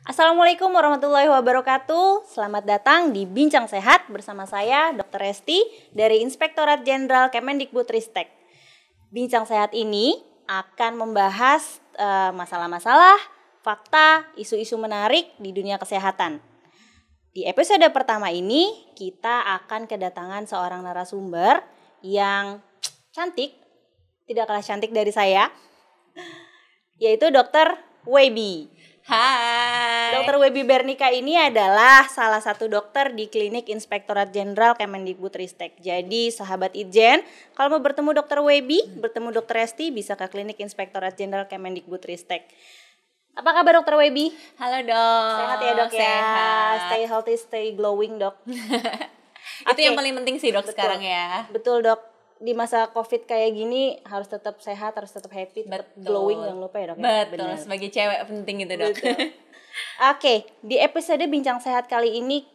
Assalamualaikum warahmatullahi wabarakatuh. Selamat datang di Bincang Sehat bersama saya Dr. Esti dari Inspektorat Jenderal Kemendikbudristek. Bincang Sehat ini akan membahas masalah eh, masalah-masalah, fakta, isu-isu menarik di dunia kesehatan. Di episode pertama ini kita akan kedatangan seorang narasumber yang cantik, tidak kalah cantik dari saya, yaitu Dr. Webi. Hai. Dokter Webi Bernika ini adalah salah satu dokter di Klinik Inspektorat Jenderal Kemendikbudristek. Jadi sahabat Ijen, kalau mau bertemu dokter Webi, hmm. bertemu dokter Esti bisa ke Klinik Inspektorat Jenderal Kemendikbudristek. Apa kabar dokter Webi? Halo dok. Sehat ya dok ya? Sehat. ya. Stay healthy, stay glowing dok. Itu okay. yang paling penting sih dok Betul. sekarang ya. Betul dok di masa covid kayak gini harus tetap sehat harus tetap happy tetap glowing jangan lupa ya dok ya. betul bener. sebagai cewek penting gitu dok oke okay, di episode bincang sehat kali ini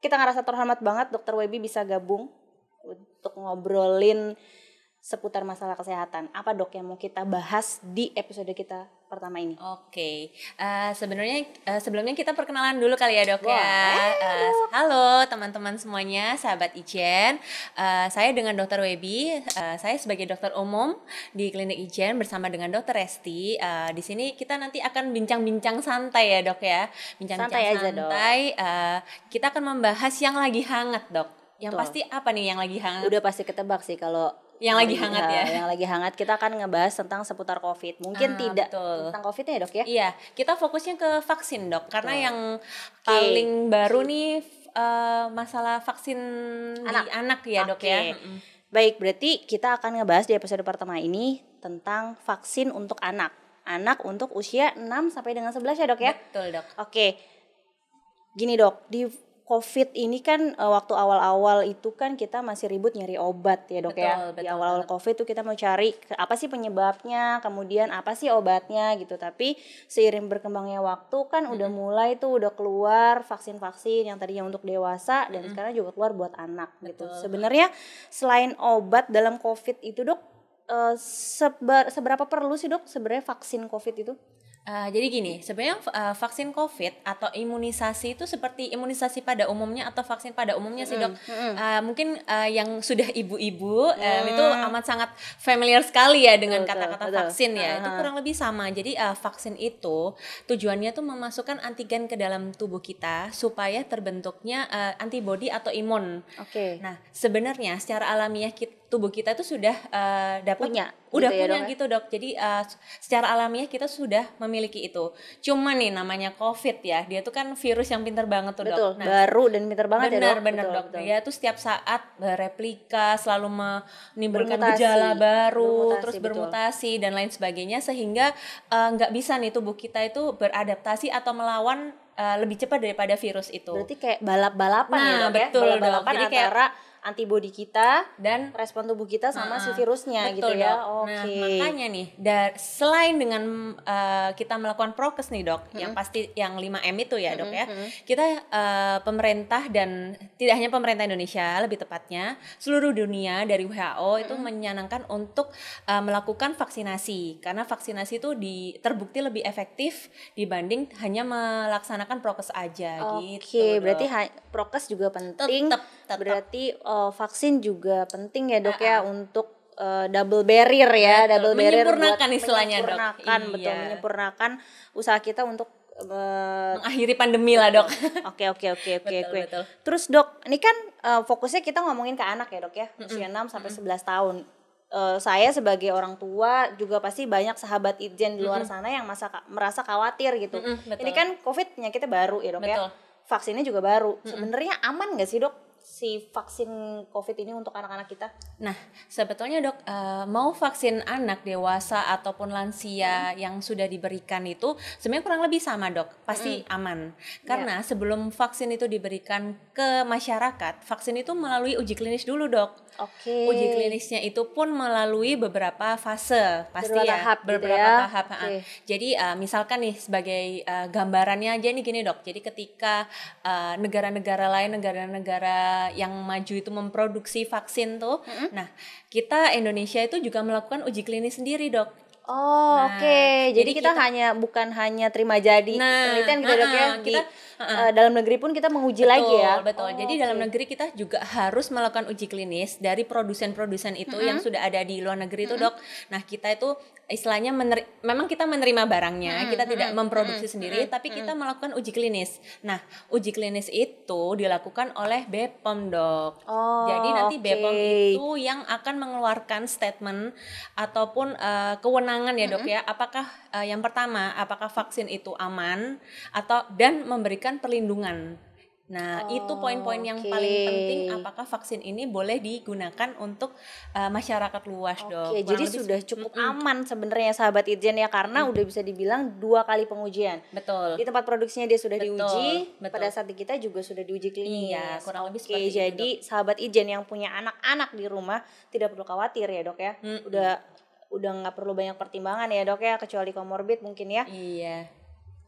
kita ngerasa terhormat banget dokter Webi bisa gabung untuk ngobrolin seputar masalah kesehatan. Apa dok yang mau kita bahas di episode kita pertama ini? Oke, okay. uh, eh, sebenarnya uh, sebelumnya kita perkenalan dulu kali ya dok ya. Uh, halo teman-teman semuanya, sahabat Ijen. Uh, saya dengan dokter Webi. Uh, saya sebagai dokter umum di klinik Ijen bersama dengan dokter Resti. Uh, di sini kita nanti akan bincang-bincang santai ya dok ya. Bincang-bincang santai. santai, aja, santai. Dok. Uh, kita akan membahas yang lagi hangat dok. Yang Betul. pasti apa nih yang lagi hangat? Udah pasti ketebak sih kalau yang lagi iya, hangat ya, ya. Yang lagi hangat kita akan ngebahas tentang seputar COVID. Mungkin ah, tidak betul. tentang COVID ya dok ya? Iya, kita fokusnya ke vaksin dok, betul. karena yang okay. paling baru nih uh, masalah vaksin anak. di anak ya okay. dok ya. Baik, berarti kita akan ngebahas di episode pertama ini tentang vaksin untuk anak. Anak untuk usia 6 sampai dengan 11 ya dok ya? Betul dok. Oke. Okay. Gini dok, di COVID ini kan eh, waktu awal-awal itu kan kita masih ribut nyari obat ya dok betul, ya. Betul, Di awal-awal COVID itu kita mau cari apa sih penyebabnya, kemudian apa sih obatnya gitu. Tapi seiring berkembangnya waktu kan -hmm. udah mulai tuh udah keluar vaksin-vaksin yang tadinya untuk dewasa -hmm. dan sekarang juga keluar buat anak gitu. betul. gitu. Sebenarnya selain obat dalam COVID itu dok eh, seber, seberapa perlu sih dok sebenarnya vaksin COVID itu? Uh, jadi gini, sebenarnya uh, vaksin COVID atau imunisasi itu seperti imunisasi pada umumnya atau vaksin pada umumnya sih dok. Mm, hmm Uh, mungkin uh, yang sudah ibu-ibu mm. itu amat sangat familiar sekali ya dengan kata-kata vaksin ya. Uh-huh. Itu kurang lebih sama. Jadi uh, vaksin itu tujuannya tuh memasukkan antigen ke dalam tubuh kita supaya terbentuknya uh, antibodi atau imun. Oke. Okay. Nah sebenarnya secara alamiah kita tubuh kita itu sudah uh, dapat punya, gitu udah gitu punya ya, gitu dok. Jadi uh, secara alamiah kita sudah memiliki itu. Cuma nih namanya COVID ya, dia tuh kan virus yang pintar banget tuh betul, dok. Nah, baru dan pintar banget bener, ya dok. Benar-benar dok. Betul. Dia tuh setiap saat bereplika, selalu menimbulkan bermutasi, gejala baru, bermutasi, terus bermutasi betul. dan lain sebagainya sehingga eh, nggak uh, bisa nih tubuh kita itu beradaptasi atau melawan uh, lebih cepat daripada virus itu. Berarti kayak balap-balapan ya, nah, ya dok betul, ya. Balap-balapan antara kayak, antibodi kita dan hmm. respon tubuh kita sama uh, si hmm. virusnya betul, gitu ya. Nah, Oke. Okay. Nah, makanya nih, dar, selain dengan uh, kita melakukan prokes nih, Dok, hmm. yang pasti yang 5M itu ya, Dok ya. Kita uh, pemerintah dan tidak hanya pemerintah Indonesia, lebih tepatnya seluruh dunia dari WHO hmm. itu menyenangkan untuk uh, melakukan vaksinasi karena vaksinasi itu di terbukti lebih efektif dibanding hanya melaksanakan prokes aja okay, gitu. Oke, berarti prokes juga penting. Tetap, tetap. Berarti uh, vaksin juga penting ya dok uh -uh. ya untuk uh, double barrier ya, betul. double barrier menyempurnakan buat istilahnya menyempurnakan, dok. Iya. betul iya. menyempurnakan usaha kita untuk uh, mengakhiri pandemi lah dok. Oke oke oke oke oke. Terus dok, ini kan uh, fokusnya kita ngomongin ke anak ya dok ya, usia mm -hmm. sampai sebelas tahun. Uh, saya sebagai orang tua juga pasti banyak sahabat izin di luar mm -hmm. sana yang masa merasa khawatir gitu. Mm -hmm, Ini kan COVID penyakitnya baru ya dok ya. betul. ya. Vaksinnya juga baru. Mm -hmm. Sebenarnya aman gak sih dok si vaksin COVID ini untuk anak-anak kita? Nah, sebetulnya dok, eh, mau vaksin anak dewasa ataupun lansia hmm. yang sudah diberikan itu sebenarnya kurang lebih sama dok, pasti hmm. aman. Karena yeah. sebelum vaksin itu diberikan ke masyarakat, vaksin itu melalui uji klinis dulu dok. Oke. Okay. Uji klinisnya itu pun melalui beberapa fase, pasti beberapa ya, tahap gitu beberapa gitu ya. tahap. Okay. Jadi eh, misalkan nih sebagai eh, gambarannya aja nih gini dok, jadi ketika negara -negara lain, negara-negara yang maju itu memproduksi vaksin tuh. Mm-hmm. Nah, kita Indonesia itu juga melakukan uji klinis sendiri, Dok. Oh, nah, oke. Okay. Jadi, jadi kita, kita hanya bukan hanya terima jadi nah, penelitian gitu, nah, Dok ya. Nah, kita uh, dalam negeri pun kita menguji betul, lagi ya. Betul. Oh, Jadi okay. dalam negeri kita juga harus melakukan uji klinis dari produsen-produsen itu mm -hmm. yang sudah ada di luar negeri mm -hmm. itu, Dok. Nah, kita itu istilahnya meneri memang kita menerima barangnya, mm -hmm. kita tidak memproduksi mm -hmm. sendiri, mm -hmm. tapi kita melakukan uji klinis. Nah, uji klinis itu dilakukan oleh BPOM, Dok. Oh, Jadi nanti okay. BPOM itu yang akan mengeluarkan statement ataupun uh, kewenangan ya, Dok mm -hmm. ya. Apakah uh, yang pertama, apakah vaksin itu aman atau dan memberikan memberikan perlindungan. Nah, oh, itu poin-poin yang okay. paling penting apakah vaksin ini boleh digunakan untuk uh, masyarakat luas okay, dok. jadi sudah cukup mm, aman sebenarnya sahabat Irjen ya karena mm. udah bisa dibilang dua kali pengujian. Betul. Di tempat produksinya dia sudah betul, diuji, betul. pada saat kita juga sudah diuji klinis. Iya, kurang lebih Oke, okay, jadi itu, sahabat Irjen yang punya anak-anak di rumah tidak perlu khawatir ya, Dok ya. Mm Udah udah nggak perlu banyak pertimbangan ya, Dok ya, kecuali komorbid mungkin ya. Iya.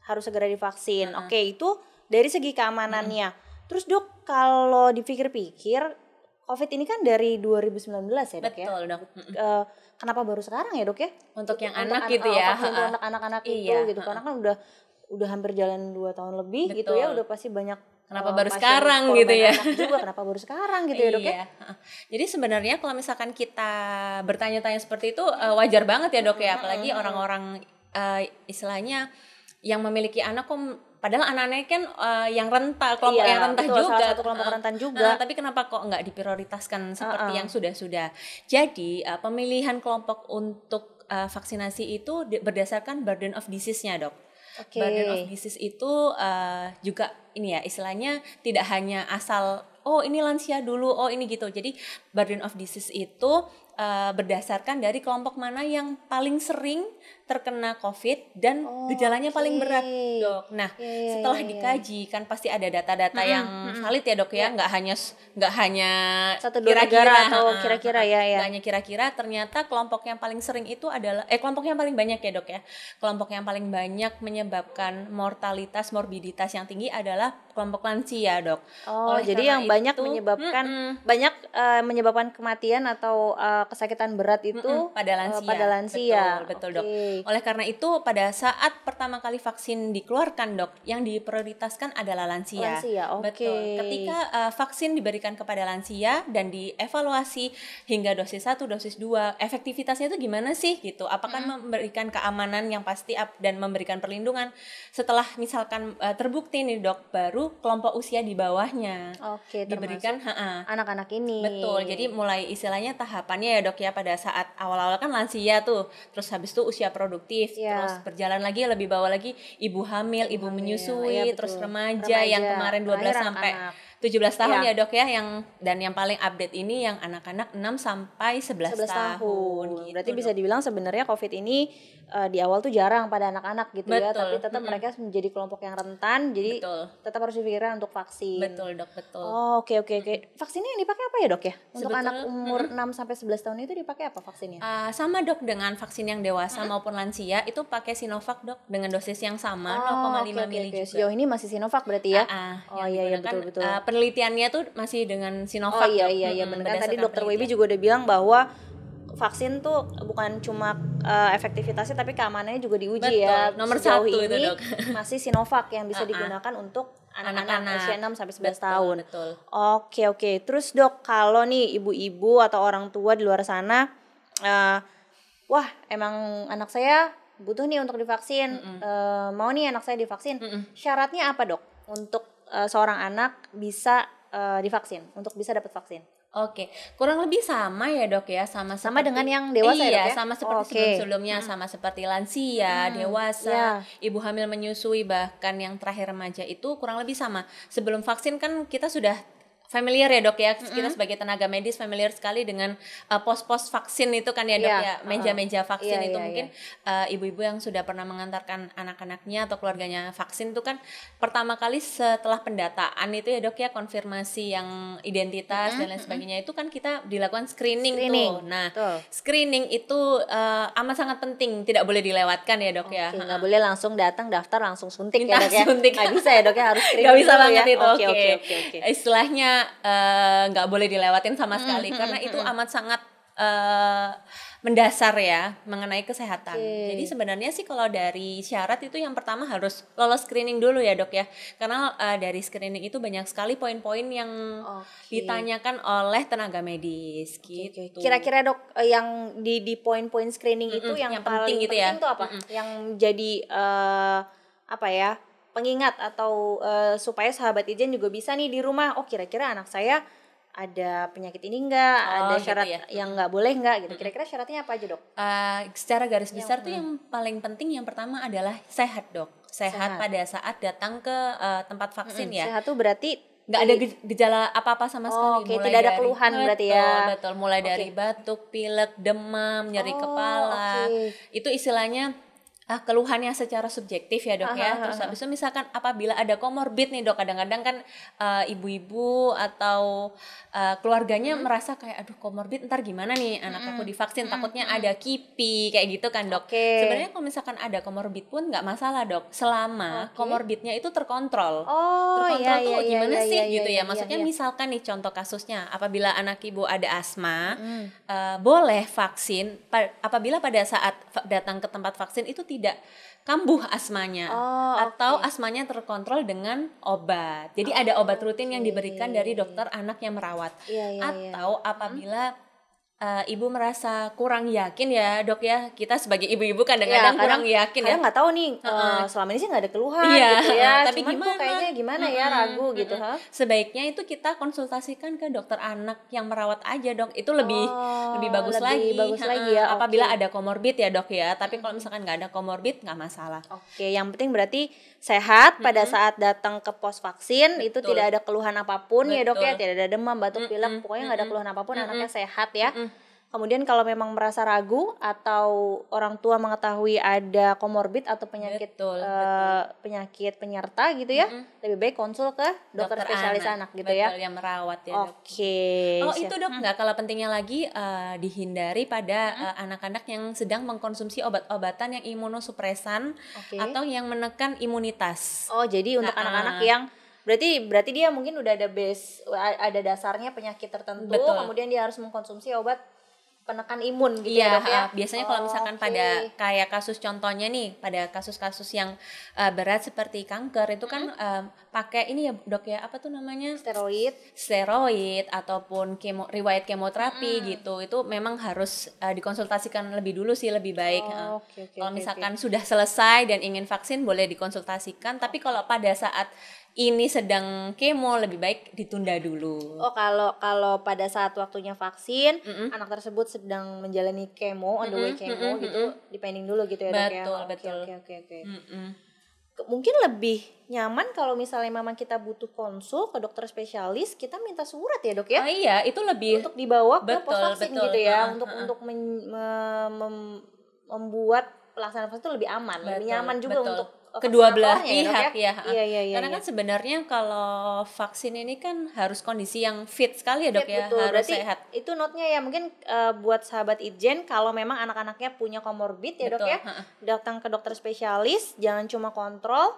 Harus segera divaksin. Uh -huh. Oke, okay, itu dari segi keamanannya. Hmm. Terus dok kalau dipikir-pikir COVID ini kan dari 2019 ya dok Betul, ya? Betul dok. Uh, kenapa baru sekarang ya dok ya? Untuk yang untuk anak anak gitu ya. untuk anak-anak iya. itu gitu. Karena kan udah udah hampir jalan 2 tahun lebih Betul. gitu ya. Udah pasti banyak Kenapa oh, baru sekarang gitu ya? Juga kenapa baru sekarang gitu ya dok ya? Iya, Jadi sebenarnya kalau misalkan kita bertanya-tanya seperti itu eh, wajar banget ya dok ya, apalagi orang-orang uh, istilahnya yang memiliki anak kok Padahal anak anak kan uh, yang rentah, kelompok iya, yang rentah betul, juga. Salah satu kelompok uh, rentan juga. Uh, tapi kenapa kok nggak diprioritaskan seperti uh -uh. yang sudah-sudah? Jadi uh, pemilihan kelompok untuk uh, vaksinasi itu berdasarkan burden of disease-nya, dok. Okay. Burden of disease itu uh, juga ini ya istilahnya tidak hanya asal oh ini lansia dulu, oh ini gitu. Jadi burden of disease itu Eh, berdasarkan dari kelompok mana yang paling sering terkena COVID dan oh, gejalanya okay. paling berat, dok. Nah, yeah, iya, setelah yeah, iya. dikaji kan pasti ada data-data mm -hmm. yang valid ya dok ya, iya. nggak hanya nggak hanya kira-kira atau kira-kira ya, ya. Nggak hanya kira-kira, ternyata kelompok yang paling sering itu adalah eh kelompok yang paling banyak ya dok ya, kelompok yang paling banyak menyebabkan mortalitas morbiditas yang tinggi adalah kelompok lansia dok. Oh, Oleh jadi yang itu, banyak menyebabkan mm -mm. banyak uh, menyebabkan kematian atau uh, kesakitan berat itu mm -mm, pada eh, lansia. Pada lansia. Betul, betul okay. dok. Oleh karena itu pada saat pertama kali vaksin dikeluarkan dok, yang diprioritaskan adalah lansia. Lansia, oke. Okay. Betul. Ketika uh, vaksin diberikan kepada lansia dan dievaluasi hingga dosis 1, dosis 2, efektivitasnya itu gimana sih gitu? Apakah mm -hmm. memberikan keamanan yang pasti dan memberikan perlindungan? Setelah misalkan uh, terbukti nih dok, baru kelompok usia di bawahnya. Oke, okay, diberikan anak-anak ini. Betul. Jadi mulai istilahnya tahapannya ya dok ya pada saat awal-awal kan lansia tuh, terus habis itu usia produktif, yeah. terus berjalan lagi lebih bawa lagi ibu hamil, ibu, ibu hamil, menyusui, ya, terus remaja, remaja yang kemarin 12 belas sampai anak 17 tahun ya. ya dok ya yang dan yang paling update ini yang anak-anak 6 sampai 11, 11 tahun. tahun. Gitu Berarti dok. bisa dibilang sebenarnya COVID ini uh, di awal tuh jarang pada anak-anak gitu ya, betul. ya, tapi tetap mm -hmm. mereka menjadi kelompok yang rentan, jadi betul. tetap harus dipikirkan untuk vaksin. Betul dok, betul. Oh oke okay, oke okay, oke. Okay. Vaksinnya yang dipakai apa ya dok ya? Untuk Sebetul, anak umur mm -hmm. 6 sampai 11 tahun itu dipakai apa vaksinnya? Uh, sama dok dengan vaksin yang dewasa -hmm. maupun lansia itu pakai Sinovac dok dengan dosis yang sama oh, 0,5 okay, mili juga. Sejauh ini masih Sinovac berarti ya? Uh, uh, oh iya iya betul betul penelitiannya tuh masih dengan Sinovac. Oh iya ya? iya iya hmm, benar. tadi dokter Webi juga udah bilang bahwa vaksin tuh bukan cuma uh, efektivitasnya tapi keamanannya juga diuji ya. Betul. ya. Nomor Sejauh satu ini itu, dok. masih Sinovac yang bisa uh huh digunakan untuk anak-anak usia 6 sampai sebelas tahun. Betul. Oke, oke. Terus Dok, kalau nih ibu-ibu atau orang tua di luar sana uh, wah, emang anak saya butuh nih untuk divaksin. Mm Uh, mau nih anak saya divaksin. Mm -mm. Syaratnya apa, Dok? Untuk uh, seorang anak bisa uh, divaksin untuk bisa dapat vaksin. Oke, kurang lebih sama ya dok ya, sama sama seperti, dengan yang dewasa ya, iya, ya dok ya. sama oh, seperti oh, okay. sebelum sebelumnya, hmm. sama seperti lansia, hmm. dewasa, yeah. ibu hamil menyusui bahkan yang terakhir remaja itu kurang lebih sama. Sebelum vaksin kan kita sudah familiar ya dok ya kita mm -hmm. sebagai tenaga medis familiar sekali dengan uh, pos-pos vaksin itu kan ya dok yeah. ya meja-meja vaksin yeah, itu yeah, mungkin yeah. Iya. Uh, ibu-ibu yang sudah pernah mengantarkan anak-anaknya atau keluarganya vaksin itu kan pertama kali setelah pendataan itu ya dok ya konfirmasi yang identitas mm -hmm. dan lain sebagainya itu kan kita dilakukan screening, screening. tuh nah tuh. screening nah, itu uh, amat sangat penting tidak boleh dilewatkan ya dok okay, ya nggak boleh langsung datang daftar langsung suntik ya, Minta ya dok ya suntik. nggak bisa ya dok ya harus screening nggak bisa ya? banget ya. itu oke oke oke istilahnya Eh, nggak uh, boleh dilewatin sama hmm, sekali mm -hmm. karena hmm, itu hmm. amat sangat uh, mendasar ya mengenai kesehatan. Okay. Jadi sebenarnya sih kalau dari syarat itu yang pertama harus lolos screening dulu ya dok ya, karena uh, dari screening itu banyak sekali poin-poin yang okay. ditanyakan oleh tenaga medis gitu. Okay, Kira-kira dok yang di di poin-poin screening mm -hmm. itu yang, yang penting paling gitu ya. penting ya? itu apa? Mm -hmm. Yang jadi uh, apa ya? pengingat atau uh, supaya sahabat ijen juga bisa nih di rumah oh kira-kira anak saya ada penyakit ini enggak, oh, ada gitu syarat gitu ya. yang enggak boleh enggak gitu. Kira-kira syaratnya apa aja, Dok? Uh, secara garis besar yang, tuh mm. yang paling penting yang pertama adalah sehat, Dok. Sehat, sehat. pada saat datang ke uh, tempat vaksin mm -hmm. ya. Sehat tuh berarti nggak ada gejala apa-apa sama oh, sekali. Oh, okay. tidak ada keluhan betul, berarti ya. Betul, mulai okay. dari batuk, pilek, demam, nyeri oh, kepala. Okay. Itu istilahnya ah, keluhannya secara subjektif ya dok aha, ya. Terus aha. habis itu misalkan apabila ada komorbid nih dok, kadang-kadang kan eh, ibu-ibu uh, atau uh, keluarganya hmm. merasa kayak aduh komorbid ntar gimana nih anak hmm. aku divaksin hmm. takutnya hmm. ada kipi kayak gitu kan dok. Okay. Sebenarnya kalau misalkan ada komorbid pun nggak masalah dok, selama okay. itu terkontrol. Oh terkontrol iya, tuh iya, iya gimana iya, sih iya, iya gitu ya. iya, ya? Maksudnya iya, misalkan nih contoh kasusnya, apabila anak ibu ada asma, hmm. uh, boleh vaksin. apabila pada saat datang ke tempat vaksin itu tidak tidak kambuh asmanya oh, atau okay. asmanya terkontrol dengan obat. Jadi oh, ada obat rutin yang diberikan dari dokter anak yang merawat. Yeah, yeah, iya. atau apabila hmm? uh, ibu merasa kurang yakin ya dok ya kita sebagai ibu-ibu iya, kadang-kadang ya, kurang yakin ya nggak tahu nih uh, uh, selama ini sih nggak ada keluhan iya, gitu ya uh, tapi gimana kayaknya gimana uh, ya ragu uh, gitu uh, huh? sebaiknya itu kita konsultasikan ke dokter anak yang merawat aja dok itu lebih oh, lebih bagus lebih lagi bagus lagi ya apabila okay. ada komorbid ya dok ya tapi kalau misalkan nggak ada komorbid nggak masalah oke okay, yang penting berarti sehat pada mm -hmm. saat datang ke pos vaksin Betul. itu tidak ada keluhan apapun Betul. ya dok ya tidak ada demam batuk pilek mm -hmm. pokoknya nggak ada keluhan apapun mm -hmm. anaknya sehat ya mm -hmm Kemudian kalau memang merasa ragu atau orang tua mengetahui ada komorbid atau penyakit betul, uh, betul. penyakit penyerta gitu ya, mm-hmm. lebih baik konsul ke dokter, dokter spesialis anak, anak gitu ya. betul, ya. yang merawat ya. Oke. Okay, oh itu dok hmm. nggak kalau pentingnya lagi uh, dihindari pada hmm uh, anak-anak yang sedang mengkonsumsi obat-obatan yang imunosupresan okay. atau yang menekan imunitas. Oh jadi untuk nah, anak-anak uh, yang berarti berarti dia mungkin udah ada base ada dasarnya penyakit tertentu, betul. kemudian dia harus mengkonsumsi obat penekan imun gitu ya, iya, ya, dok, ya? biasanya kalau misalkan okay. pada kayak kasus contohnya nih pada kasus-kasus yang uh, berat seperti kanker itu kan hmm. um, pakai ini ya dok ya apa tuh namanya steroid steroid ataupun kemo riwayat kemoterapi hmm. gitu itu memang harus uh, dikonsultasikan lebih dulu sih lebih baik oh, okay, okay, kalau okay, misalkan okay. sudah selesai dan ingin vaksin boleh dikonsultasikan tapi kalau pada saat ini sedang kemo lebih baik ditunda dulu. Oh, kalau kalau pada saat waktunya vaksin, mm hmm anak tersebut sedang menjalani kemo, on the way kemo mm hmm gitu, mm dipending dulu gitu ya Betul, ya. Betul, betul. Oke, oke, oke. Mungkin lebih nyaman kalau misalnya memang kita butuh konsul ke dokter spesialis, kita minta surat ya, Dok ya. Oh iya, itu lebih untuk dibawa ke pos vaksin gitu ya, uh, untuk uh, untuk men, mem, membuat pelaksanaan vaksin itu lebih aman, betul, lebih nyaman juga betul. untuk kedua belah ya, pihak ya, ya. ya. Iya, iya, iya, karena kan iya. sebenarnya kalau vaksin ini kan harus kondisi yang fit sekali ya dok fit, ya betul. harus Berarti sehat itu notnya ya mungkin uh, buat sahabat Ijen kalau memang anak-anaknya punya komorbid ya betul. dok ya datang ke dokter spesialis jangan cuma kontrol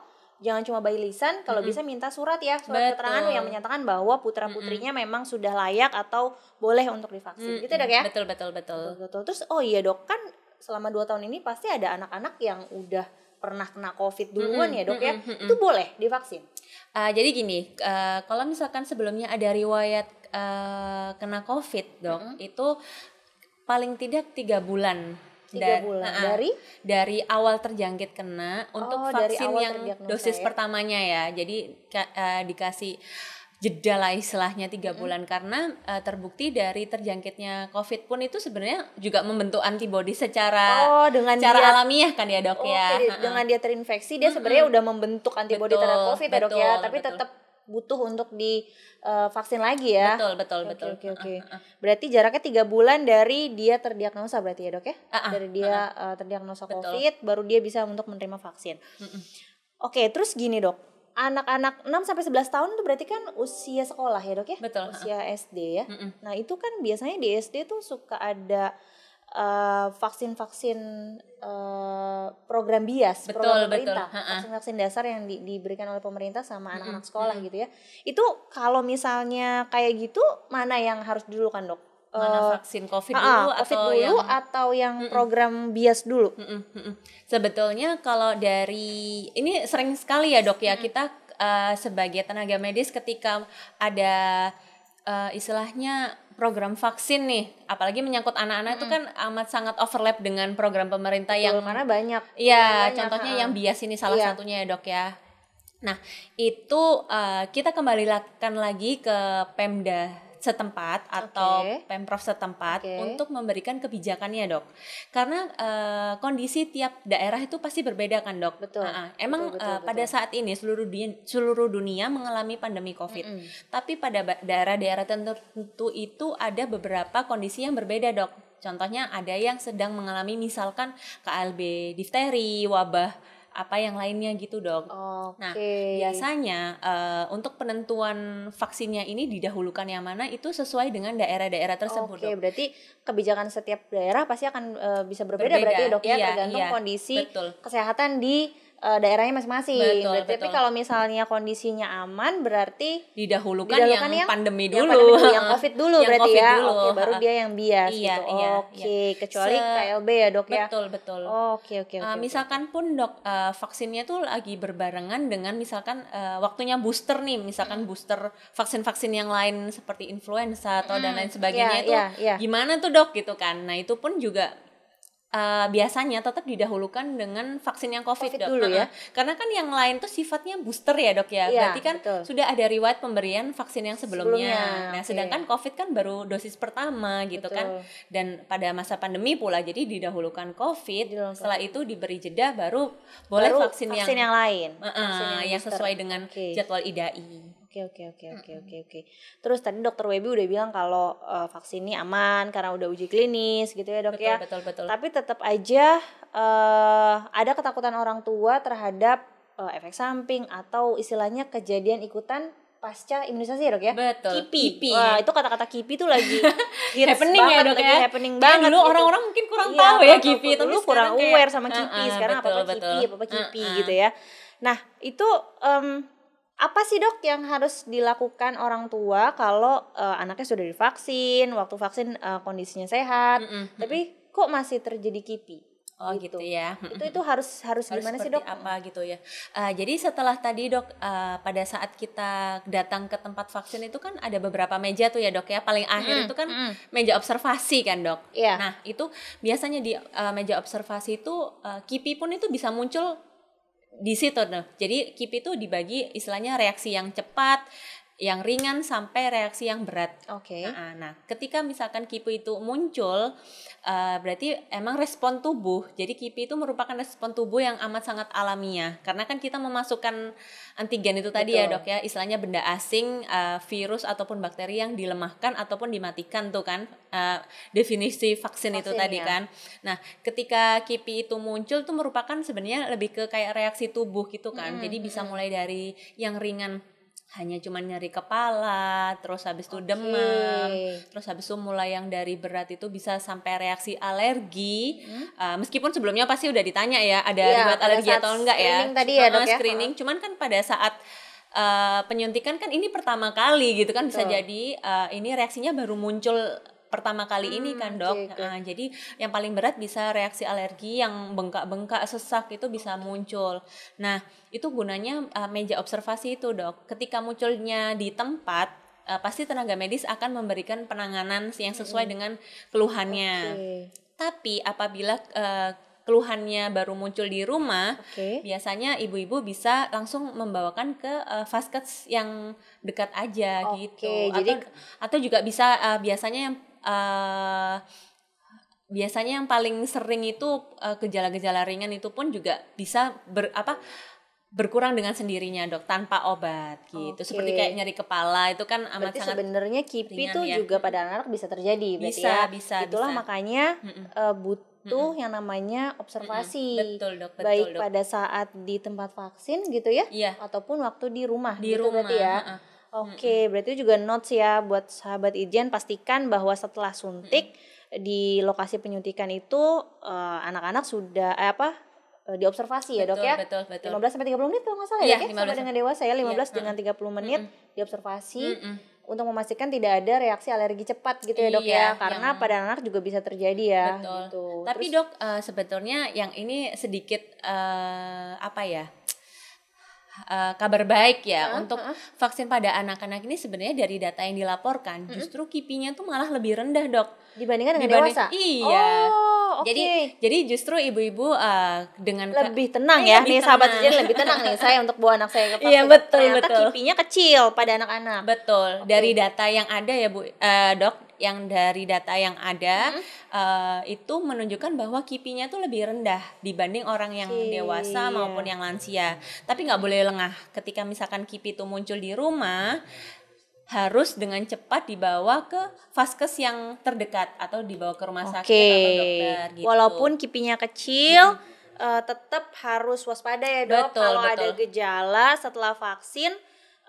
jangan cuma bayi lisan kalau mm -hmm. bisa minta surat ya surat betul. keterangan yang menyatakan bahwa putra putrinya mm -hmm. memang sudah layak atau boleh untuk divaksin mm -hmm. gitu ya, dok ya betul betul betul betul, betul. terus oh iya dok kan selama dua tahun ini pasti ada anak-anak yang udah pernah kena COVID duluan mm -hmm. ya dok ya, mm -hmm. itu boleh divaksin. Uh, jadi gini, uh, kalau misalkan sebelumnya ada riwayat uh, kena COVID dok, mm -hmm. itu paling tidak tiga bulan tiga bulan nah, dari dari awal terjangkit kena untuk oh, vaksin yang dosis ya? pertamanya ya jadi uh, dikasih jeda lah istilahnya tiga bulan karena uh, terbukti dari terjangkitnya COVID pun itu sebenarnya juga membentuk antibodi secara oh, dengan cara dia, alamiah kan ya dok oh, ya dengan dia terinfeksi dia mm -hmm. sebenarnya udah membentuk antibodi terhadap COVID ya dok ya tapi betul. tetap butuh untuk di uh, vaksin lagi ya. Betul, betul, betul. Oke, okay, oke. Okay. Uh, uh, Berarti jaraknya tiga bulan dari dia terdiagnosa berarti ya, Dok ya? Uh, uh, dari dia uh, uh. terdiagnosa betul. COVID baru dia bisa untuk menerima vaksin. Uh, Oke, okay, terus gini, Dok anak-anak 6 sampai 11 tahun itu berarti kan usia sekolah ya, Dok ya? Betul. Usia SD ya. Mm -mm. Nah, itu kan biasanya di SD tuh suka ada eh, vaksin-vaksin uh, uh, program bias betul, program pemerintah vaksin-vaksin dasar yang di, diberikan oleh pemerintah sama anak-anak mm -hmm. sekolah mm -hmm. gitu ya itu kalau misalnya kayak gitu mana yang harus didulukan dok mana eh, vaksin COVID uh, dulu COVID atau dulu yang atau yang mm -mm. program bias dulu. Mm -mm, mm -mm. Sebetulnya kalau dari ini sering sekali ya dok ya mm kita uh, sebagai tenaga medis ketika ada uh, istilahnya program vaksin nih, apalagi menyangkut anak-anak itu kan amat sangat overlap dengan program pemerintah Betul, yang mana banyak. Iya, contohnya yang bias ini salah iya. satunya ya dok ya. Nah itu uh, kita kembali lakukan lagi ke Pemda setempat atau okay. pemprov setempat okay. untuk memberikan kebijakannya dok karena uh, kondisi tiap daerah itu pasti berbeda kan dok betul uh, emang betul, betul, uh, betul. pada saat ini seluruh dunia seluruh dunia mengalami pandemi covid mm -hmm. tapi pada daerah-daerah tertentu itu ada beberapa kondisi yang berbeda dok Contohnya ada yang sedang mengalami misalkan KLB difteri, wabah apa yang lainnya gitu dok. Okay. Nah biasanya uh, untuk penentuan vaksinnya ini didahulukan yang mana itu sesuai dengan daerah-daerah tersebut. Oke okay, berarti kebijakan setiap daerah pasti akan uh, bisa berbeda, berbeda berarti dok ya iya, tergantung iya, kondisi betul. kesehatan di uh, daerahnya masing-masing. Tapi kalau misalnya kondisinya aman berarti didahulukan, didahulukan yang, yang pandemi dulu, yang, pandemi yang covid dulu yang berarti COVID ya. Dulu. Oke, baru dia yang bias iya, gitu. Iya, oke, iya. kecuali Se KLB ya, Dok betul, ya. Betul, betul. oke, oke, eh, oke. Uh, misalkan oke. pun Dok uh, vaksinnya tuh lagi berbarengan dengan misalkan uh, waktunya booster nih, misalkan hmm. booster vaksin-vaksin yang lain seperti influenza atau hmm. dan mm, lain sebagainya yeah, itu yeah, yeah. gimana tuh Dok gitu kan. Nah, itu pun juga uh, biasanya tetap didahulukan dengan vaksin yang COVID, COVID dok. dulu nah, ya. Karena kan yang lain tuh sifatnya booster ya dok ya. ya Berarti kan betul. sudah ada riwayat pemberian vaksin yang sebelumnya. sebelumnya nah okay. sedangkan COVID kan baru dosis pertama gitu kan. betul. kan. Dan pada masa pandemi pula jadi didahulukan COVID. Didahulukan. Setelah itu diberi jeda baru boleh baru vaksin, vaksin yang, yang lain. Uh vaksin yang, yang sesuai dengan okay. jadwal IDAI. Oke oke oke oke oke okay, oke Okay. Terus tadi dokter Webi udah bilang kalau uh, eh, vaksin ini aman karena udah uji klinis gitu ya dok betul, ya. Betul betul. Tapi tetap aja uh, ada ketakutan orang tua terhadap uh, efek samping atau istilahnya kejadian ikutan pasca imunisasi ya dok ya? Betul. Kipi. kipi. Wah itu kata-kata kipi tuh lagi hits happening ya, banget, ya dok ya? happening Kayak banget. Dulu gitu. orang-orang gitu. mungkin kurang iya, tahu ya kipi. Dulu kurang aware kayak, sama kipi. Uh, uh, sekarang betul, apa-apa betul. kipi, apa-apa kipi uh, uh. gitu ya. Nah itu um, apa sih dok yang harus dilakukan orang tua kalau uh, anaknya sudah divaksin, waktu vaksin uh, kondisinya sehat, mm -hmm. tapi kok masih terjadi kipi? Oh gitu, gitu ya. Itu itu harus harus, harus gimana sih dok? Apa gitu ya? Uh, jadi setelah tadi dok uh, pada saat kita datang ke tempat vaksin itu kan ada beberapa meja tuh ya dok ya. Paling akhir itu kan mm. meja observasi kan dok. Yeah. Nah itu biasanya di uh, meja observasi itu uh, kipi pun itu bisa muncul di situ nah Jadi KIP itu dibagi istilahnya reaksi yang cepat, yang ringan sampai reaksi yang berat. Oke. Okay. Nah, nah, ketika misalkan kipi itu muncul, uh, berarti emang respon tubuh. Jadi kipi itu merupakan respon tubuh yang amat sangat alamiah. Karena kan kita memasukkan antigen itu tadi ya, Betul. ya dok ya, istilahnya benda asing, uh, virus ataupun bakteri yang dilemahkan ataupun dimatikan tuh kan uh, definisi vaksin, vaksin itu tadi ya. kan. Nah, ketika kipi itu muncul tuh merupakan sebenarnya lebih ke kayak reaksi tubuh gitu kan. Hmm, Jadi bisa hmm. mulai dari yang ringan hanya cuma nyeri kepala, terus habis itu okay. demam, terus habis itu mulai yang dari berat itu bisa sampai reaksi alergi. Hmm? Uh, meskipun sebelumnya pasti udah ditanya ya ada ya, riwayat alergi atau enggak ya. Tadi ya, dok, ya. Screening, cuman kan pada saat uh, penyuntikan kan ini pertama kali gitu kan Betul. bisa jadi uh, ini reaksinya baru muncul pertama kali hmm, ini kan dok. Okay, okay. Nah, jadi yang paling berat bisa reaksi alergi yang bengkak-bengkak sesak itu bisa muncul. Nah itu gunanya uh, meja observasi itu dok. Ketika munculnya di tempat uh, pasti tenaga medis akan memberikan penanganan yang sesuai hmm. dengan keluhannya. Okay. Tapi apabila uh, keluhannya baru muncul di rumah, okay. biasanya ibu-ibu bisa langsung membawakan ke uh, vaskes yang dekat aja okay, gitu. Atau, jadi atau juga bisa uh, biasanya yang uh, biasanya yang paling sering itu eh, gejala-gejala uh, ringan itu pun juga bisa ber apa berkurang dengan sendirinya dok tanpa obat gitu okay. seperti kayak nyeri kepala itu kan amat berarti sangat sebenarnya kipi itu ya. juga pada anak-anak bisa terjadi bisa ya. bisa itulah bisa. makanya mm -mm. Uh, butuh mm -mm. yang namanya observasi mm -mm. betul dok betul, baik dok. pada saat di tempat vaksin gitu ya yeah. ataupun waktu di rumah di gitu rumah ya uh -uh Oke, okay, mm -hmm. berarti juga notes ya buat sahabat Ijen pastikan bahwa setelah suntik mm -hmm. di lokasi penyuntikan itu eh, anak-anak uh, sudah eh, apa eh, diobservasi ya dok ya. Betul, betul. 15 sampai 30 menit kalau nggak salah ya, iya, ya 15. sama dengan dewasa ya 15 ya, dengan tiga 30 menit mm -mm. diobservasi mm -mm. untuk memastikan tidak ada reaksi alergi cepat gitu ya dok ya? iya, ya karena yang... pada anak juga bisa terjadi ya betul. gitu. Tapi Terus, dok uh, sebetulnya yang ini sedikit uh, apa ya? uh, kabar baik ya uh, untuk vaksin pada anak-anak ini sebenarnya dari data yang dilaporkan uh, justru kipinya tuh malah lebih rendah dok dibandingkan dengan Dibanding, dewasa iya oh, okay. jadi jadi justru ibu-ibu uh, dengan lebih tenang iya, ya nih sahabat saya lebih tenang nih saya untuk buah anak saya ke iya betul ternyata betul kipinya kecil pada anak-anak betul okay. dari data yang ada ya bu uh, dok yang dari data yang ada hmm. uh, itu menunjukkan bahwa kipinya tuh lebih rendah dibanding orang yang dewasa maupun yang lansia. Tapi nggak boleh lengah. Ketika misalkan kipi itu muncul di rumah harus dengan cepat dibawa ke vaskes yang terdekat atau dibawa ke rumah sakit atau dokter gitu. Walaupun kipinya kecil hmm. uh, eh, tetap harus waspada ya dok betul, kalau ada gejala setelah vaksin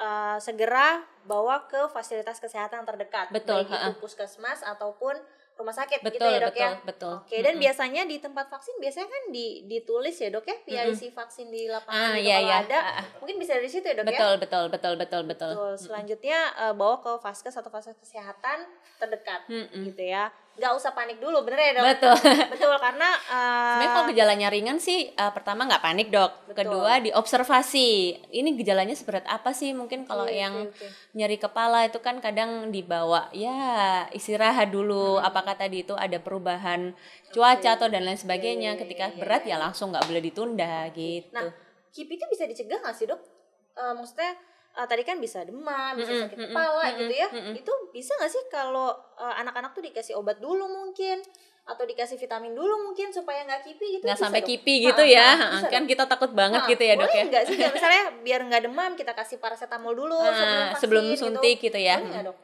uh, segera bawa ke fasilitas kesehatan terdekat betul baik itu puskesmas ataupun rumah sakit gitu betul, gitu ya dok betul, ya betul oke mm-hmm. dan biasanya di tempat vaksin biasanya kan di, ditulis ya dok ya PIC mm-hmm. vaksin di lapangan ah, gitu, iya, kalau iya. ada ah, ah. mungkin bisa dari situ ya dok betul, ya betul betul betul betul betul selanjutnya mm bawa ke vaskes atau fasilitas kesehatan terdekat mm-hmm. gitu ya nggak usah panik dulu bener ya dok betul betul karena uh... sebenarnya kalau gejalanya ringan sih uh, pertama nggak panik dok betul. kedua diobservasi ini gejalanya seberat apa sih mungkin kalau okay, iya, yang okay, iya, iya. okay. nyeri kepala itu kan kadang dibawa ya istirahat dulu hmm. apakah tadi itu ada perubahan cuaca okay. atau dan lain sebagainya okay, ketika yeah, berat yeah. ya langsung nggak boleh ditunda nah, gitu nah kipi itu bisa dicegah nggak sih dok uh, maksudnya uh, tadi kan bisa demam, bisa sakit kepala gitu ya. Itu bisa nggak sih kalau uh, anak-anak tuh dikasih obat dulu mungkin atau dikasih vitamin dulu mungkin supaya nggak kipi gitu nggak sampai dong. kipi gitu ya ha, kan dong. kita takut banget nah, gitu ya dok ya nggak sih misalnya biar nggak demam kita kasih paracetamol dulu ha, ah, sebelum vaksin, sebelum gitu. suntik gitu, gitu ya mm.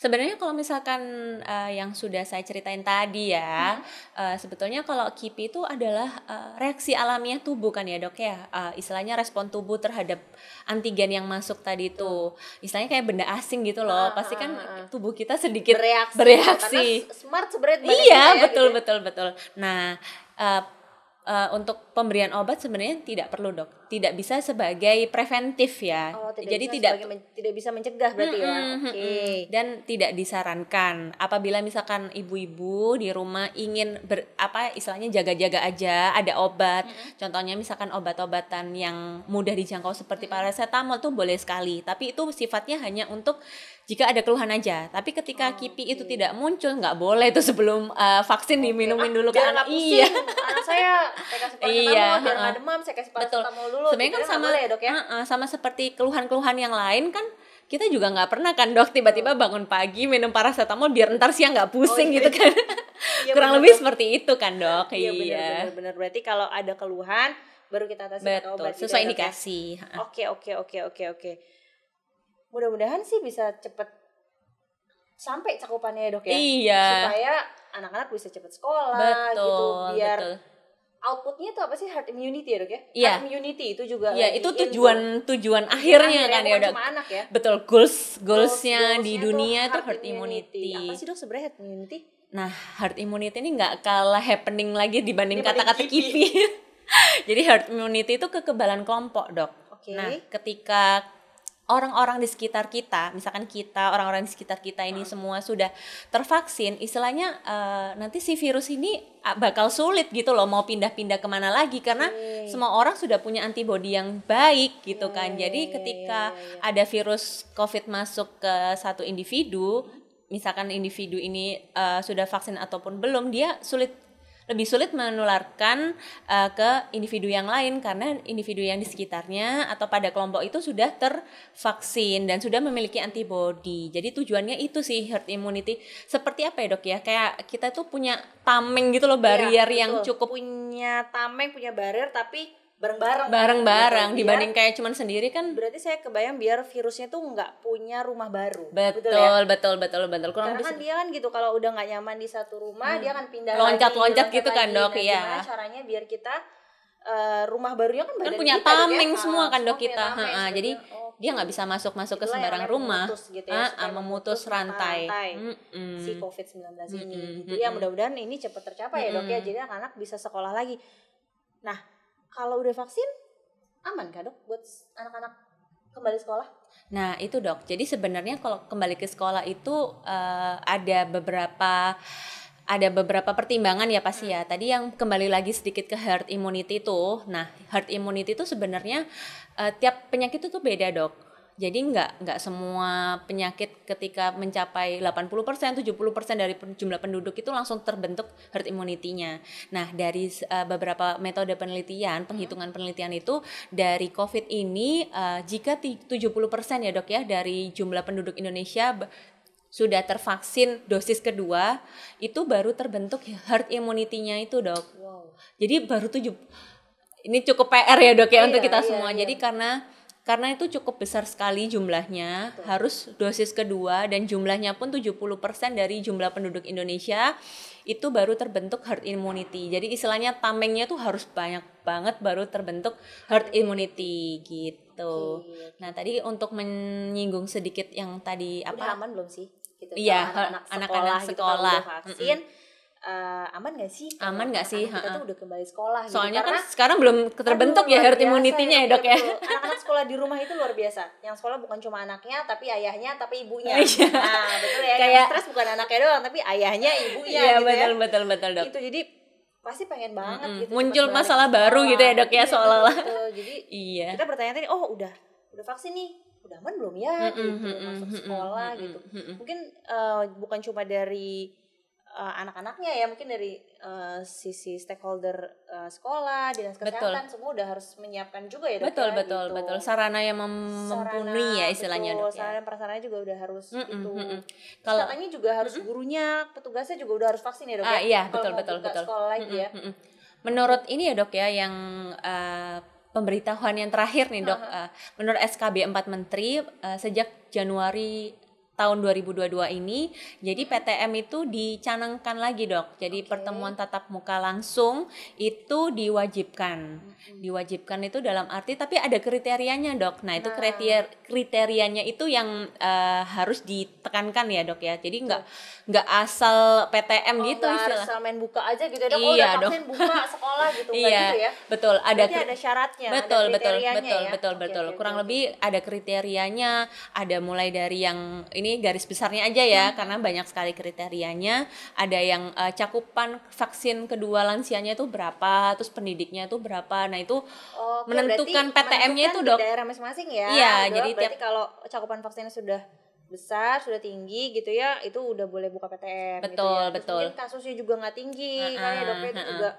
Sebenarnya kalau misalkan uh, yang sudah saya ceritain tadi ya, hmm. uh, sebetulnya kalau KIPI itu adalah uh, reaksi alamiah tubuh kan ya dok ya, uh, istilahnya respon tubuh terhadap antigen yang masuk tadi itu, hmm. istilahnya kayak benda asing gitu loh, hmm. pasti kan ah, ah, tubuh kita sedikit bereaksi. bereaksi. Karena smart sebenarnya. Iya ya, betul gitu. Ya. betul betul. Nah. Uh, uh, untuk pemberian obat sebenarnya tidak perlu dok tidak bisa sebagai preventif ya oh, tidak jadi bisa tidak tidak bisa mencegah berarti hmm, ya oke hmm, okay. dan tidak disarankan apabila misalkan ibu-ibu di rumah ingin ber, apa istilahnya jaga-jaga aja ada obat hmm. contohnya misalkan obat-obatan yang mudah dijangkau seperti hmm. paracetamol tuh boleh sekali tapi itu sifatnya hanya untuk jika ada keluhan aja. Tapi ketika oh, kipi okay. itu tidak muncul, nggak boleh itu sebelum uh, vaksin okay. diminumin dulu ah, kan? Iya. anak ah, saya saya kasih iya, biar uh, demam, saya kasih betul. dulu. Gitu Sebenarnya ya, kan sama ya, dok, ya? Uh, uh, sama seperti keluhan-keluhan yang lain kan kita juga nggak pernah kan dok tiba-tiba bangun pagi minum paracetamol biar ntar siang nggak pusing oh, iya, gitu kan iya, kurang bener, lebih seperti itu kan dok iya, iya. benar-benar berarti kalau ada keluhan baru kita atasi betul obat sesuai ya, ya? indikasi oke oke oke oke oke mudah-mudahan sih bisa cepet sampai cakupannya ya dok ya iya. supaya anak-anak bisa cepet sekolah gitu, betul, gitu biar betul. outputnya tuh apa sih herd immunity ya dok ya yeah. herd immunity itu juga iya itu tujuan itu, tujuan akhirnya iya, kan ya dok ya betul goals goalsnya goals, di dunia itu herd, immunity. immunity apa sih dok sebenarnya herd immunity nah herd immunity ini nggak kalah happening lagi dibanding kata-kata kipi, jadi herd immunity itu kekebalan kelompok dok okay. nah ketika orang-orang di sekitar kita, misalkan kita, orang-orang di sekitar kita ini nah. semua sudah tervaksin, istilahnya uh, nanti si virus ini ah, bakal sulit gitu loh mau pindah-pindah kemana lagi karena hmm. semua orang sudah punya antibodi yang baik gitu kan. Iya, Jadi iya, ketika iya, ada virus COVID masuk ke satu individu, misalkan individu ini uh, sudah vaksin ataupun belum, dia sulit lebih sulit menularkan uh, ke individu yang lain karena individu yang di sekitarnya atau pada kelompok itu sudah tervaksin dan sudah memiliki antibodi. Jadi tujuannya itu sih herd immunity. Seperti apa ya dok ya? Kayak kita tuh punya tameng gitu loh iya, barrier iya, yang cukup punya tameng punya barrier tapi bareng-bareng bareng-bareng gitu. dibanding iya. kayak cuman sendiri kan berarti saya kebayang biar virusnya tuh nggak punya rumah baru gitu ya. betul betul ya? betul betul betul kurang karena kan dia kan gitu kalau udah nggak nyaman di satu rumah hmm. dia akan pindah loncat lagi, loncat, gitu kan, lagi. kan dok nah, iya caranya biar kita uh, rumah barunya kan kan punya kita, ya? tameng ya? semua kan dok kita ha, ha, jadi oh, dia nggak bisa masuk masuk ke ya, sembarang rumah memutus, gitu ya, ha, ah, memutus rantai, rantai mm -mm. si covid 19 ini jadi gitu ya mudah-mudahan ini cepat tercapai ya dok ya jadi anak-anak bisa sekolah lagi nah kalau udah vaksin aman kan dok buat anak-anak kembali sekolah? Nah itu dok, jadi sebenarnya kalau kembali ke sekolah itu uh, ada beberapa ada beberapa pertimbangan ya pasti ya. Hmm. Tadi yang kembali lagi sedikit ke herd immunity itu. Nah, herd immunity itu sebenarnya uh, tiap penyakit itu tuh beda, Dok jadi nggak nggak semua penyakit ketika mencapai 80% 70% dari jumlah penduduk itu langsung terbentuk herd immunity-nya. Nah, dari uh, beberapa metode penelitian, penghitungan penelitian itu dari COVID ini uh, jika 70% ya Dok ya dari jumlah penduduk Indonesia sudah tervaksin dosis kedua, itu baru terbentuk herd immunity-nya itu, Dok. Wow. Jadi baru tujuh ini cukup PR ya, Dok ya iya, untuk kita iya, semua. Iya. Jadi karena karena itu cukup besar sekali jumlahnya Betul. harus dosis kedua dan jumlahnya pun 70% dari jumlah penduduk Indonesia itu baru terbentuk herd immunity jadi istilahnya tamengnya tuh harus banyak banget baru terbentuk herd immunity gitu Oke. nah tadi untuk menyinggung sedikit yang tadi apa Udah aman belum sih gitu iya anak-anak sekolah, gitu, anak -anak sekolah gitu, vaksin mm -hmm uh, aman gak sih? Aman gak sih? Kita tuh udah kembali sekolah. Gitu. Soalnya gitu. kan Karena, sekarang belum terbentuk aduh, ya herd immunity-nya ya, ya dok ya. Anak-anak sekolah di rumah itu luar biasa. Yang sekolah bukan cuma anaknya, tapi ayahnya, tapi ibunya. Iya. nah betul ya. Kayak stres bukan anaknya doang, tapi ayahnya, ibunya. Iya gitu betul ya. betul betul dok. Itu jadi pasti pengen banget -hmm. gitu. Muncul masalah baru gitu ya dok ya iya, seolah-olah. Jadi iya. kita bertanya tadi, oh udah udah vaksin nih udah aman belum ya mm -hmm, gitu masuk sekolah mm -hmm, gitu mungkin uh, bukan cuma dari uh, anak-anaknya ya mungkin dari uh, sisi stakeholder uh, sekolah dinas kesehatan betul. semua udah harus menyiapkan juga ya dok betul ya, betul gitu. betul sarana yang mem- ya istilahnya betul, dok ya prasarana juga udah harus mm -mm, itu kalau ini juga harus mm -mm. gurunya petugasnya juga udah harus vaksin ya dok ah, ya iya betul betul betul sekolah lagi mm -mm, ya mm -mm. menurut ini ya dok ya yang uh, pemberitahuan yang terakhir nih dok, uh, menurut SKB 4 Menteri uh, sejak Januari tahun 2022 ini. Jadi PTM itu dicanangkan lagi, Dok. Jadi okay. pertemuan tatap muka langsung itu diwajibkan. Mm-hmm. Diwajibkan itu dalam arti tapi ada kriterianya, Dok. Nah, itu nah. kriteria kriterianya itu yang uh, harus ditekankan ya, Dok ya. Jadi nggak nggak asal PTM oh, gitu istilah. main buka aja gitu, ya, Dok. Oh, iya, oh, udah dok. buka sekolah gitu iya, gitu ya. Betul, ada Jadi ada syaratnya, betul, ada betul, betul, ya? betul, betul, okay, betul. Okay, Kurang okay. lebih ada kriterianya, ada mulai dari yang ini ini garis besarnya aja ya, hmm. karena banyak sekali kriterianya. Ada yang uh, cakupan vaksin kedua lansianya itu berapa, terus pendidiknya itu berapa. Nah itu Oke, menentukan PTM-nya itu dok. Daerah masing-masing ya. Iya, dok, jadi tiap kalau cakupan vaksinnya sudah besar sudah tinggi gitu ya itu udah boleh buka PTM gitu betul gitu ya. betul mungkin kasusnya juga nggak tinggi uh -uh, kayak dokter ya, uh -uh. juga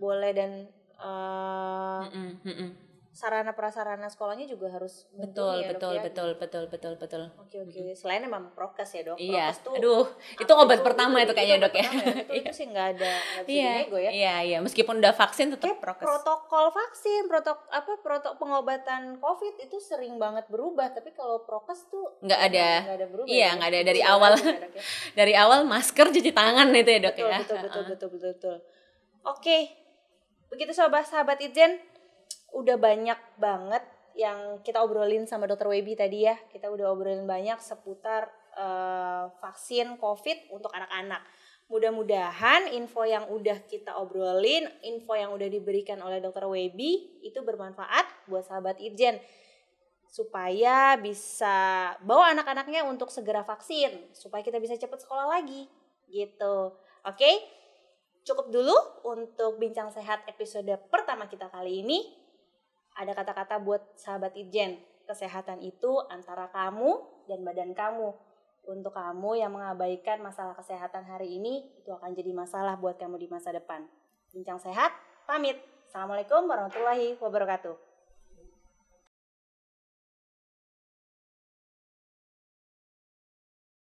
boleh dan uh, uh -uh, uh -uh sarana prasarana sekolahnya juga harus betul ya, betul, ya? betul betul betul betul betul oke oke selain emang prokes ya dok iya prokes tuh, aduh itu obat itu, pertama itu, kayaknya dok ya. ya, itu, itu sih nggak ada nggak bisa iya, ya iya iya meskipun udah vaksin tetap Kayak prokes protokol vaksin protok apa protok pengobatan covid itu sering banget berubah tapi kalau prokes tuh nggak ada nggak ada berubah iya ya, nggak ada dari awal ya, dari awal masker cuci tangan itu ya dok ya betul betul betul betul betul oke begitu sobat sahabat ijen udah banyak banget yang kita obrolin sama dokter Webi tadi ya. Kita udah obrolin banyak seputar uh, vaksin COVID untuk anak-anak. Mudah-mudahan info yang udah kita obrolin, info yang udah diberikan oleh dokter Webi itu bermanfaat buat sahabat Irjen supaya bisa bawa anak-anaknya untuk segera vaksin supaya kita bisa cepat sekolah lagi gitu. Oke. Cukup dulu untuk bincang sehat episode pertama kita kali ini ada kata-kata buat sahabat Ijen. Kesehatan itu antara kamu dan badan kamu. Untuk kamu yang mengabaikan masalah kesehatan hari ini, itu akan jadi masalah buat kamu di masa depan. Bincang sehat, pamit. Assalamualaikum warahmatullahi wabarakatuh.